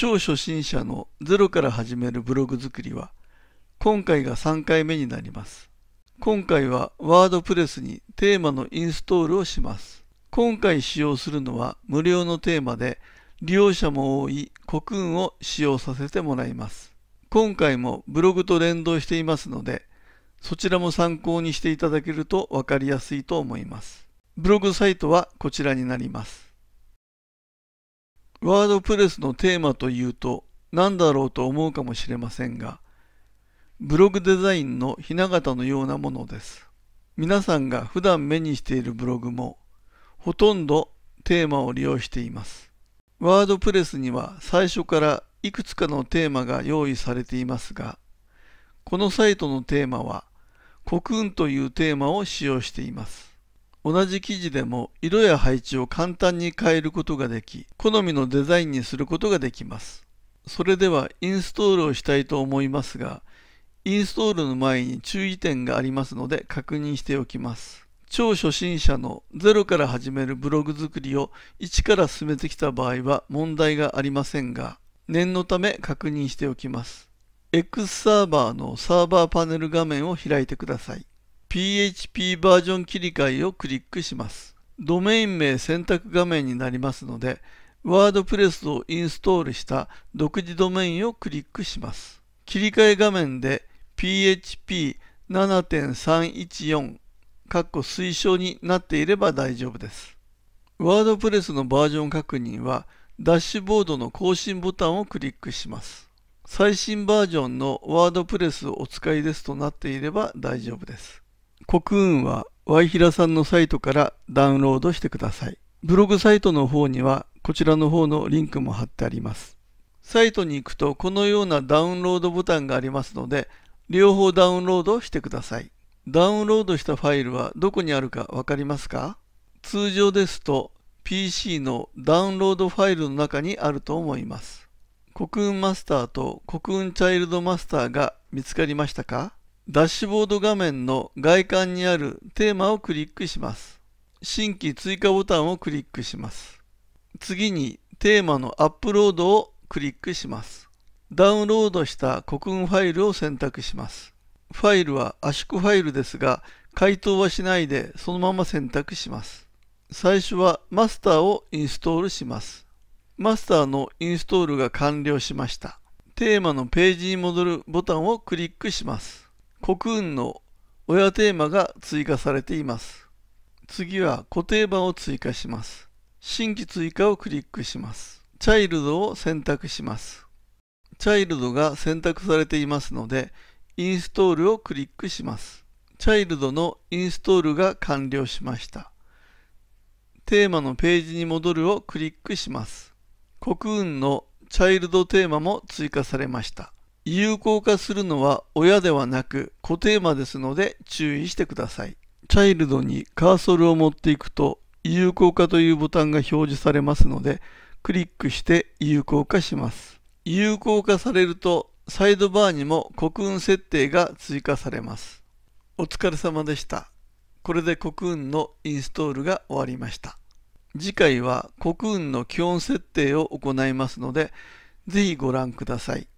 超初心者のゼロから始めるブログ作りは今回が3回目になります。今回はワードプレスにテーマのインストールをします。今回使用するのは無料のテーマで利用者も多いコクーンを使用させてもらいます。今回もブログと連動していますのでそちらも参考にしていただけるとわかりやすいと思います。ブログサイトはこちらになります。ワードプレスのテーマというと何だろうと思うかもしれませんが、ブログデザインの雛形のようなものです。皆さんが普段目にしているブログも、ほとんどテーマを利用しています。ワードプレスには最初からいくつかのテーマが用意されていますが、このサイトのテーマは、コクーンというテーマを使用しています。同じ生地でも色や配置を簡単に変えることができ、好みのデザインにすることができます。それではインストールをしたいと思いますが、インストールの前に注意点がありますので確認しておきます。超初心者の0から始めるブログ作りを1から進めてきた場合は問題がありませんが、念のため確認しておきます。X サーバーのサーバーパネル画面を開いてください。PHP バージョン切り替えをクリックします。ドメイン名選択画面になりますので、WordPress をインストールした独自ドメインをクリックします。切り替え画面で PHP 7.314かっ推奨になっていれば大丈夫です。WordPress のバージョン確認はダッシュボードの更新ボタンをクリックします。最新バージョンの WordPress をお使いですとなっていれば大丈夫です。コクーンはワイヒラさんのサイトからダウンロードしてください。ブログサイトの方にはこちらの方のリンクも貼ってあります。サイトに行くとこのようなダウンロードボタンがありますので、両方ダウンロードしてください。ダウンロードしたファイルはどこにあるかわかりますか通常ですと PC のダウンロードファイルの中にあると思います。コクーンマスターとコクーンチャイルドマスターが見つかりましたかダッシュボード画面の外観にあるテーマをクリックします。新規追加ボタンをクリックします。次にテーマのアップロードをクリックします。ダウンロードした国軍ファイルを選択します。ファイルは圧縮ファイルですが、回答はしないでそのまま選択します。最初はマスターをインストールします。マスターのインストールが完了しました。テーマのページに戻るボタンをクリックします。国運の親テーマが追加されています。次は固定版を追加します。新規追加をクリックします。チャイルドを選択します。チャイルドが選択されていますので、インストールをクリックします。チャイルドのインストールが完了しました。テーマのページに戻るをクリックします。国運のチャイルドテーマも追加されました。有効化するのは親ではなく固定マですので注意してください。チャイルドにカーソルを持っていくと有効化というボタンが表示されますのでクリックして有効化します。有効化されるとサイドバーにも国運設定が追加されます。お疲れ様でした。これで国運のインストールが終わりました。次回は国運の基本設定を行いますので、ぜひご覧ください。